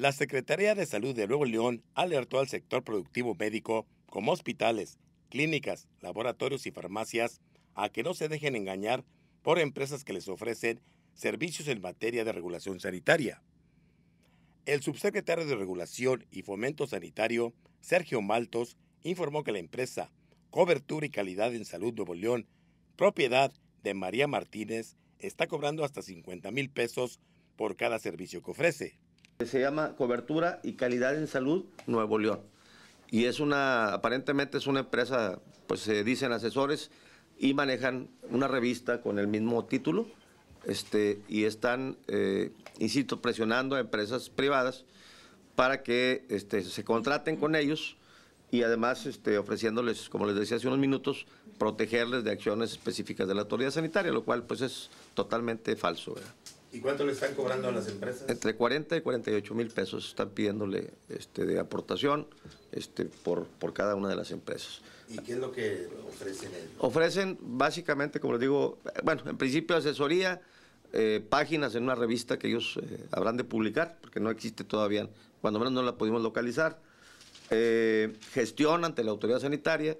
La Secretaría de Salud de Nuevo León alertó al sector productivo médico, como hospitales, clínicas, laboratorios y farmacias, a que no se dejen engañar por empresas que les ofrecen servicios en materia de regulación sanitaria. El subsecretario de Regulación y Fomento Sanitario, Sergio Maltos, informó que la empresa Cobertura y Calidad en Salud Nuevo León, propiedad de María Martínez, está cobrando hasta 50 mil pesos por cada servicio que ofrece. Se llama Cobertura y Calidad en Salud Nuevo León. Y es una, aparentemente es una empresa, pues se dicen asesores y manejan una revista con el mismo título. Este, y están, eh, insisto, presionando a empresas privadas para que este, se contraten con ellos y además este, ofreciéndoles, como les decía hace unos minutos, protegerles de acciones específicas de la autoridad sanitaria, lo cual pues es totalmente falso. ¿Y cuánto le están cobrando a las empresas? Entre 40 y 48 mil pesos están pidiéndole este, de aportación este, por, por cada una de las empresas. ¿Y qué es lo que ofrecen ellos? Ofrecen básicamente, como les digo, bueno, en principio asesoría, eh, páginas en una revista que ellos eh, habrán de publicar, porque no existe todavía, cuando menos no la pudimos localizar, eh, gestión ante la autoridad sanitaria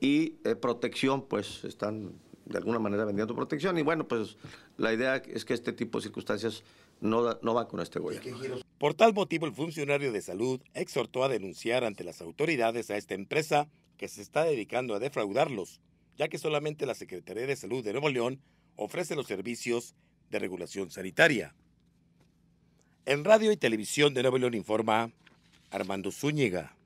y protección, pues están de alguna manera vendiendo protección. Y bueno, pues la idea es que este tipo de circunstancias no, van con este gobierno. Por tal motivo, el funcionario de salud exhortó a denunciar ante las autoridades a esta empresa que se está dedicando a defraudarlos, ya que solamente la Secretaría de Salud de Nuevo León ofrece los servicios de regulación sanitaria. En radio y televisión de Nuevo León informa Armando Zúñiga.